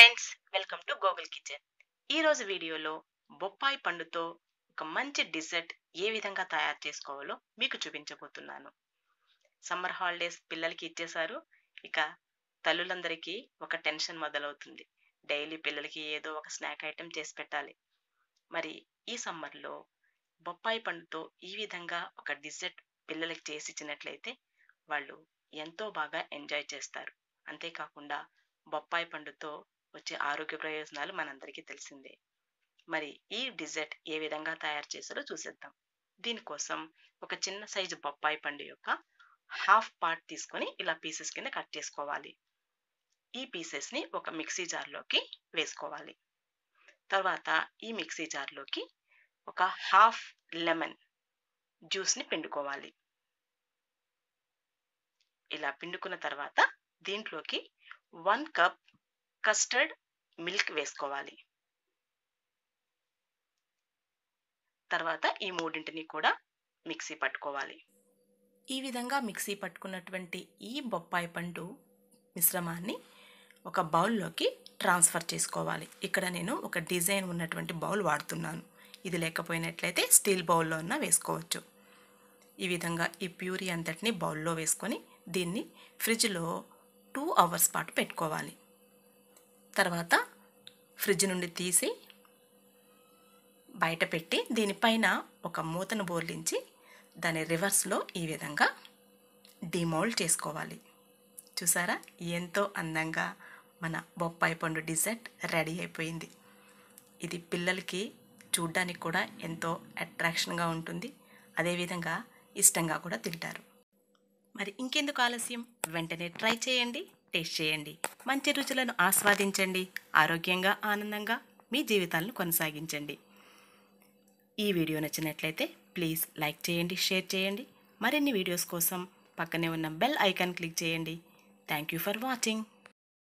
friends welcome to Gogul kitchen ఈరోజు వీడియోలో బొప్పాయి పండుతో ఒక మంచి డిజర్ట్ ఏ విధంగా తయారు చేసుకోవాలో మీకు చూపించబోతున్నాను సమ్మర్ హాలిడేస్ పిల్లలకి ఇచ్చేశారు ఇక తల్లులందరికీ ఒక టెన్షన్ మొదలవుతుంది డైలీ పిల్లలకి ఏదో ఒక స్నాక్ ఐటెం చేసి పెట్టాలి మరి ఈ సమ్మర్లో బొప్పాయి పండుతో ఈ విధంగా ఒక డిజర్ట్ పిల్లలకి చేసి ఇచ్చినట్లయితే వాళ్ళు ఎంతో బాగా ఎంజాయ్ చేస్తారు అంతేకాకుండా బొప్పాయి పండుతో వచ్చే ఆరోగ్య ప్రయోజనాలు మనందరికీ తెలిసిందే మరి ఈ డిజర్ట్ ఏ విధంగా తయారు చేసారో చూసేద్దాం దీనికోసం ఒక చిన్న సైజు బొప్పాయి పండు యొక్క హాఫ్ పార్ట్ తీసుకొని ఇలా పీసెస్ కింద కట్ చేసుకోవాలి ఈ పీసెస్ ని ఒక మిక్సీ జార్లోకి వేసుకోవాలి తర్వాత ఈ మిక్సీ జార్లోకి ఒక హాఫ్ లెమన్ జ్యూస్ ని పిండుకోవాలి ఇలా పిండుకున్న తర్వాత దీంట్లోకి వన్ కప్ కస్టర్డ్ మిల్క్ వేసుకోవాలి తర్వాత ఈ మూడింటిని కూడా మిక్సీ పట్టుకోవాలి ఈ విధంగా మిక్సీ పట్టుకున్నటువంటి ఈ బొప్పాయి పండు మిశ్రమాన్ని ఒక బౌల్లోకి ట్రాన్స్ఫర్ చేసుకోవాలి ఇక్కడ నేను ఒక డిజైన్ ఉన్నటువంటి బౌల్ వాడుతున్నాను ఇది లేకపోయినట్లయితే స్టీల్ బౌల్లో ఉన్న వేసుకోవచ్చు ఈ విధంగా ఈ ప్యూరీ అంతటిని బౌల్లో వేసుకొని దీన్ని ఫ్రిడ్జ్లో టూ అవర్స్ పాటు పెట్టుకోవాలి తర్వాత ఫ్రిడ్జ్ నుండి తీసి బయట పెట్టి దీనిపైన ఒక మూతను బోర్లించి దాని రివర్స్లో ఈ విధంగా డిమోల్డ్ చేసుకోవాలి చూసారా ఎంతో అందంగా మన బొప్పాయి పండు డిజర్ట్ రెడీ అయిపోయింది ఇది పిల్లలకి చూడ్డానికి కూడా ఎంతో అట్రాక్షన్గా ఉంటుంది అదేవిధంగా ఇష్టంగా కూడా తింటారు మరి ఇంకెందుకు ఆలస్యం వెంటనే ట్రై చేయండి టేస్ట్ చేయండి మంచి రుచులను ఆస్వాదించండి ఆరోగ్యంగా ఆనందంగా మీ జీవితాలను కొనసాగించండి ఈ వీడియో నచ్చినట్లయితే ప్లీజ్ లైక్ చేయండి షేర్ చేయండి మరిన్ని వీడియోస్ కోసం పక్కనే ఉన్న బెల్ ఐకాన్ క్లిక్ చేయండి థ్యాంక్ యూ ఫర్ వాచింగ్